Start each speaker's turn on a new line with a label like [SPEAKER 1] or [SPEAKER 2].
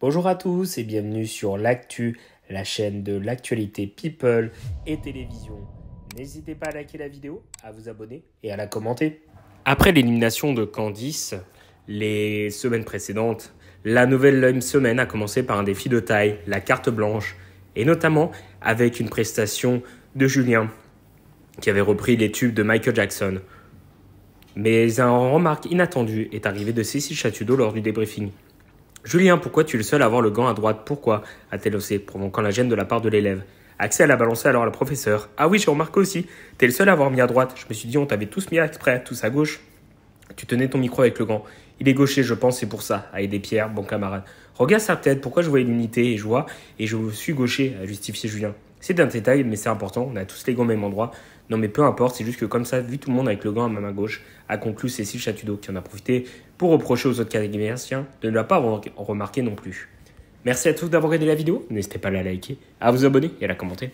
[SPEAKER 1] Bonjour à tous et bienvenue sur l'actu, la chaîne de l'actualité people et télévision. N'hésitez pas à liker la vidéo, à vous abonner et à la commenter. Après l'élimination de Candice, les semaines précédentes, la nouvelle semaine a commencé par un défi de taille, la carte blanche, et notamment avec une prestation de Julien, qui avait repris les tubes de Michael Jackson. Mais un remarque inattendue est arrivé de Cécile Chatudeau lors du débriefing. Julien, pourquoi tu es le seul à avoir le gant à droite Pourquoi a-t-elle osé, provoquant la gêne de la part de l'élève. Axel a balancé alors le professeur. Ah oui, j'ai remarqué aussi. T'es le seul à avoir mis à droite. Je me suis dit, on t'avait tous mis à exprès, tous à gauche. Tu tenais ton micro avec le gant. Il est gaucher, je pense, c'est pour ça. A Pierre, bon camarade. Regarde sa tête, pourquoi je voyais l'unité et je vois, et je suis gaucher, a justifié Julien. C'est un détail, mais c'est important. On a tous les gants au même endroit. Non, mais peu importe, c'est juste que comme ça, vu tout le monde avec le gant à ma main gauche, a conclu Cécile Chatudo qui en a profité pour reprocher aux autres caliméciens de ne pas pas remarqué non plus. Merci à tous d'avoir regardé la vidéo. N'hésitez pas à la liker, à vous abonner et à la commenter.